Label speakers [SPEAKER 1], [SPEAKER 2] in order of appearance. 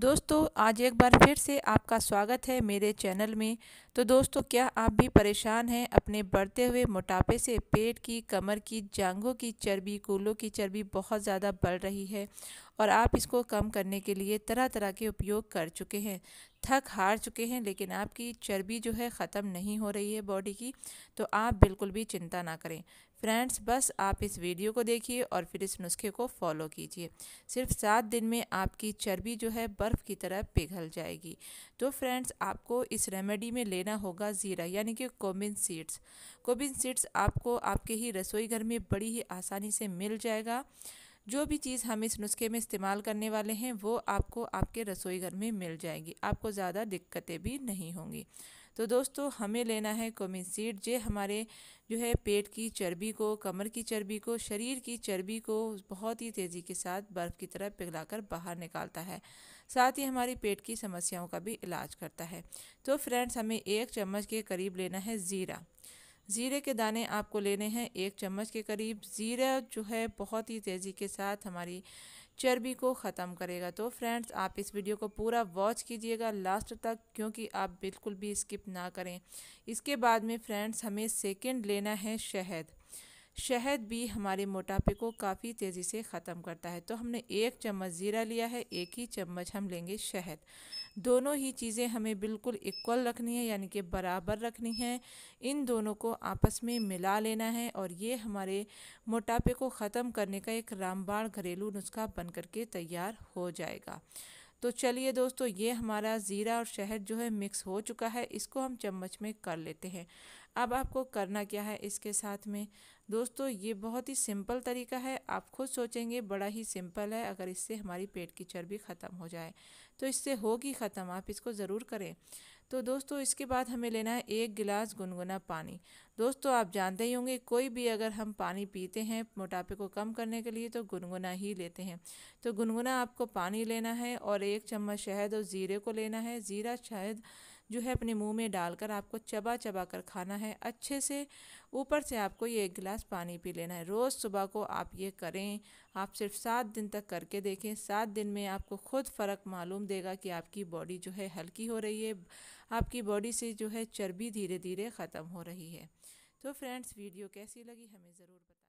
[SPEAKER 1] दोस्तों आज एक बार फिर से आपका स्वागत है मेरे चैनल में तो दोस्तों क्या आप भी परेशान हैं अपने बढ़ते हुए मोटापे से पेट की कमर की जांघों की चर्बी कूलों की चर्बी बहुत ज़्यादा बढ़ रही है और आप इसको कम करने के लिए तरह तरह के उपयोग कर चुके हैं थक हार चुके हैं लेकिन आपकी चर्बी जो है ख़त्म नहीं हो रही है बॉडी की तो आप बिल्कुल भी चिंता ना करें फ्रेंड्स बस आप इस वीडियो को देखिए और फिर इस नुस्खे को फॉलो कीजिए सिर्फ सात दिन में आपकी चर्बी जो है बर्फ़ की तरह पिघल जाएगी तो फ्रेंड्स आपको इस रेमेडी में लेना होगा ज़ीरा यानी कि कोबिन सीड्स कोबिन सीड्स आपको आपके ही रसोई घर में बड़ी ही आसानी से मिल जाएगा जो भी चीज़ हम इस नुस्खे में इस्तेमाल करने वाले हैं वो आपको आपके रसोई घर में मिल जाएगी आपको ज़्यादा दिक्कतें भी नहीं होंगी तो दोस्तों हमें लेना है कोमिन सीड ये हमारे जो है पेट की चर्बी को कमर की चर्बी को शरीर की चर्बी को बहुत ही तेज़ी के साथ बर्फ़ की तरह पिघलाकर बाहर निकालता है साथ ही हमारी पेट की समस्याओं का भी इलाज करता है तो फ्रेंड्स हमें एक चम्मच के करीब लेना है ज़ीरा ज़ीरे के दाने आपको लेने हैं एक चम्मच के करीब ज़ीरा जो है बहुत ही तेज़ी के साथ हमारी चर्बी को ख़त्म करेगा तो फ्रेंड्स आप इस वीडियो को पूरा वॉच कीजिएगा लास्ट तक क्योंकि आप बिल्कुल भी स्किप ना करें इसके बाद में फ्रेंड्स हमें सेकेंड लेना है शहद शहद भी हमारे मोटापे को काफ़ी तेज़ी से ख़त्म करता है तो हमने एक चम्मच ज़ीरा लिया है एक ही चम्मच हम लेंगे शहद दोनों ही चीज़ें हमें बिल्कुल इक्वल रखनी है यानी कि बराबर रखनी है इन दोनों को आपस में मिला लेना है और ये हमारे मोटापे को ख़त्म करने का एक रामबाण घरेलू नुस्खा बन करके तैयार हो जाएगा तो चलिए दोस्तों ये हमारा ज़ीरा और शहद जो है मिक्स हो चुका है इसको हम चम्मच में कर लेते हैं अब आपको करना क्या है इसके साथ में दोस्तों ये बहुत ही सिंपल तरीका है आप खुद सोचेंगे बड़ा ही सिंपल है अगर इससे हमारी पेट की चर्बी ख़त्म हो जाए तो इससे होगी ख़त्म आप इसको ज़रूर करें तो दोस्तों इसके बाद हमें लेना है एक गिलास गुनगुना पानी दोस्तों आप जानते ही होंगे कोई भी अगर हम पानी पीते हैं मोटापे को कम करने के लिए तो गुनगुना ही लेते हैं तो गुनगुना आपको पानी लेना है और एक चम्मच शहद और ज़ीरे को लेना है ज़ीरा शहद जो है अपने मुंह में डालकर आपको चबा चबा कर खाना है अच्छे से ऊपर से आपको ये एक गिलास पानी पी लेना है रोज़ सुबह को आप ये करें आप सिर्फ सात दिन तक करके देखें सात दिन में आपको खुद फ़र्क मालूम देगा कि आपकी बॉडी जो है हल्की हो रही है आपकी बॉडी से जो है चर्बी धीरे धीरे ख़त्म हो रही है तो फ्रेंड्स वीडियो कैसी लगी हमें ज़रूर बताएं